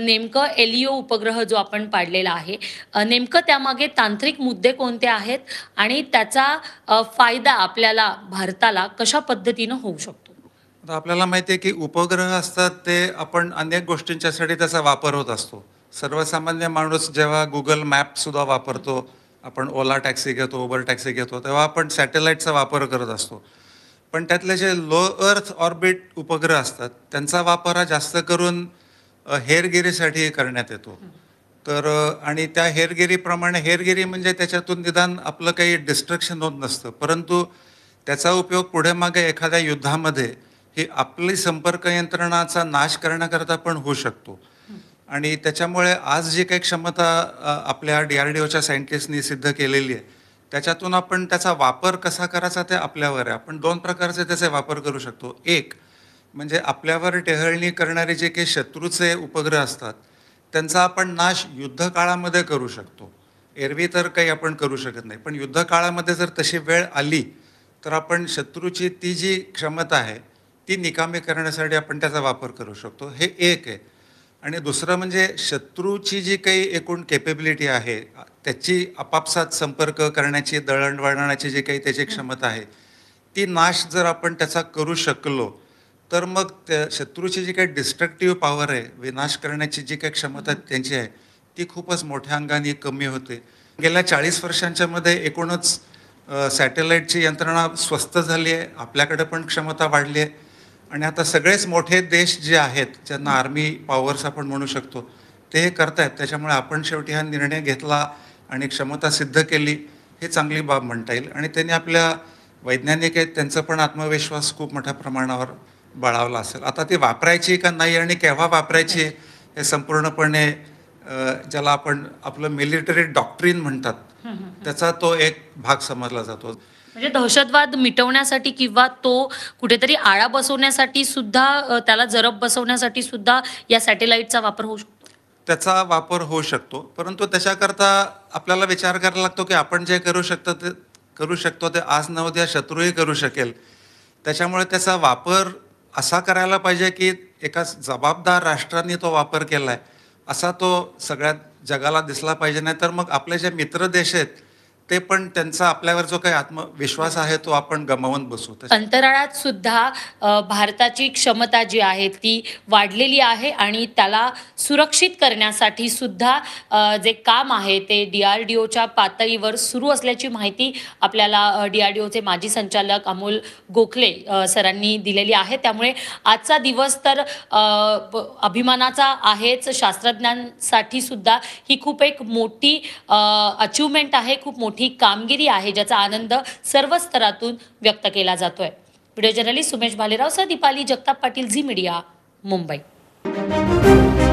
नेमकं एलिओ उपग्रह जो आपण पाडलेला आहे नेमकं त्यामागे तांत्रिक मुद्दे कोणते आहेत आणि त्याचा फायदा आपल्याला भारताला कशा पद्धतीनं होऊ शकतो आता आपल्याला माहिती आहे की उपग्रह असतात ते आपण अनेक गोष्टींच्यासाठी त्याचा वापर होत असतो सर्वसामान्य माणूस जेव्हा गुगल मॅपसुद्धा वापरतो आपण ओला टॅक्सी घेतो उबर टॅक्सी घेतो तेव्हा आपण सॅटेलाईटचा वापर करत असतो पण त्यातले जे लो अर्थ ऑर्बिट उपग्रह असतात त्यांचा वापर हा जास्त करून हेरगिरीसाठी करण्यात येतो तर आणि त्या हेरगिरीप्रमाणे हेरगिरी म्हणजे त्याच्यातून निदान आपलं काही डिस्ट्रक्शन होत नसतं परंतु त्याचा उपयोग पुढे मागे एखाद्या युद्धामध्ये ही आपली संपर्क यंत्रणाचा नाश करण्याकरता पण होऊ शकतो आणि त्याच्यामुळे आज जी काही क्षमता आपल्या डी आर डी ओच्या सायंटिस्टनी सिद्ध केलेली आहे त्याच्यातून आपण त्याचा वापर कसा करायचा ते आपल्यावर आहे आपण दोन प्रकारचे त्याचे वापर करू शकतो एक म्हणजे आपल्यावर टेहळणी करणारे जे काही शत्रूचे उपग्रह असतात त्यांचा आपण नाश युद्धकाळामध्ये करू शकतो एरवी तर काही आपण करू शकत नाही पण युद्धकाळामध्ये जर तशी वेळ आली तर आपण शत्रूची ती जी क्षमता आहे ती निकामी करण्यासाठी आपण त्याचा वापर करू शकतो हे एक आहे आणि दुसरं म्हणजे शत्रूची जी काही एकूण केपेबिलिटी आहे त्याची आपापसात संपर्क करण्याची दळणवळणाची जी काही त्याची क्षमता आहे ती नाश जर आपण त्याचा करू शकलो तर मग त्या शत्रूची जी काही डिस्ट्रक्टिव्ह पॉवर आहे विनाश करण्याची जी काही क्षमता त्यांची आहे ती खूपच मोठ्या अंगाने कमी होते गेल्या चाळीस वर्षांच्या मध्ये एकूणच सॅटेलाईटची यंत्रणा स्वस्त झाली आहे आपल्याकडे पण क्षमता वाढली आहे आणि आता सगळेच मोठे देश जे आहेत ज्यांना आर्मी पॉवर्स आपण म्हणू शकतो ते हे करतायत त्याच्यामुळे आपण शेवटी हा निर्णय घेतला आणि क्षमता सिद्ध केली हे चांगली बाब म्हणता येईल आणि त्यांनी आपल्या वैज्ञानिक आहेत त्यांचा पण आत्मविश्वास खूप मोठ्या प्रमाणावर बळावला असेल आता ती वापरायची का नाही आणि केव्हा वापरायची हे संपूर्णपणे ज्याला आपण आपलं मिलिटरी डॉक्ट्रीन म्हणतात त्याचा तो एक भाग समजला जातो म्हणजे दहशतवाद मिटवण्यासाठी किंवा तो कुठेतरी आळा बसवण्यासाठी सुद्धा त्याला जरब बसवण्यासाठी सुद्धा या सॅटेलाईटचा वापर होऊ शकतो त्याचा वापर होऊ शकतो परंतु त्याच्याकरता आपल्याला विचार करायला लागतो की आपण जे करू शकतो ते करू शकतो ते आज नव्हत्या शत्रूही करू शकेल त्याच्यामुळे त्याचा वापर असा करायला पाहिजे की एका जबाबदार राष्ट्रांनी तो वापर केला आहे असा तो सगळ्यात जगाला दिसला पाहिजे नाही तर मग आपले जे मित्र देश आहेत ते पण त्यांचा आपल्यावर जो काही आत्मविश्वास आहे तो आपण गमावून बसू अंतराळात सुद्धा भारताची क्षमता जी आहे ती वाढलेली आहे आणि त्याला सुरक्षित करण्यासाठी सुद्धा जे काम आहे ते डी आर डी ओच्या पातळीवर सुरू असल्याची माहिती आपल्याला डी आर डी ओचे माजी संचालक अमोल गोखले सरांनी दिलेली आहे त्यामुळे आजचा दिवस तर अभिमानाचा आहेच शास्त्रज्ञांसाठी सुद्धा ही खूप एक मोठी अचीवमेंट आहे खूप मोठी मोठी कामगिरी आहे ज्याचा आनंद सर्व स्तरातून व्यक्त केला जातोय व्हिडिओ जर्नलिस्ट सुमेश भालेराव सह दीपाली जगताप पाटील झी मीडिया मुंबई